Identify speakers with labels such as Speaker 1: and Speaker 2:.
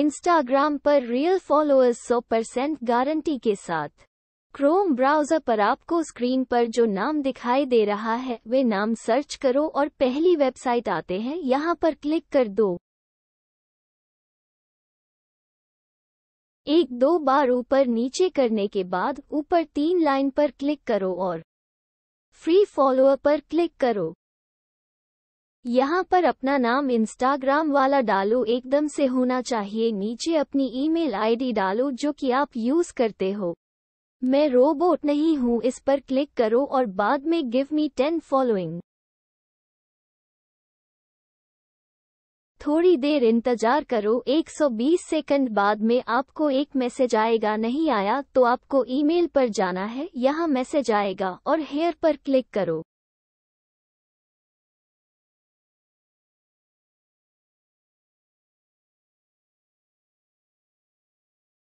Speaker 1: Instagram पर real followers 100 percent guarantee के साथ क्रोम ब्राउजर पर आपको स्क्रीन पर जो नाम दिखाई दे रहा है वे नाम सर्च करो और पहली वेबसाइट आते हैं यहाँ पर क्लिक कर दो एक दो बार ऊपर नीचे करने के बाद ऊपर तीन लाइन पर क्लिक करो और फ्री फॉलोअर पर क्लिक करो यहाँ पर अपना नाम इंस्टाग्राम वाला डालो एकदम से होना चाहिए नीचे अपनी ईमेल आईडी डालो जो कि आप यूज करते हो मैं रोबोट नहीं हूँ इस पर क्लिक करो और बाद में गिव मी टेन फॉलोइंग थोड़ी देर इंतजार करो 120 सेकंड बाद में आपको एक मैसेज आएगा नहीं आया तो आपको ईमेल पर जाना है यहाँ मैसेज आएगा और हेयर पर क्लिक करो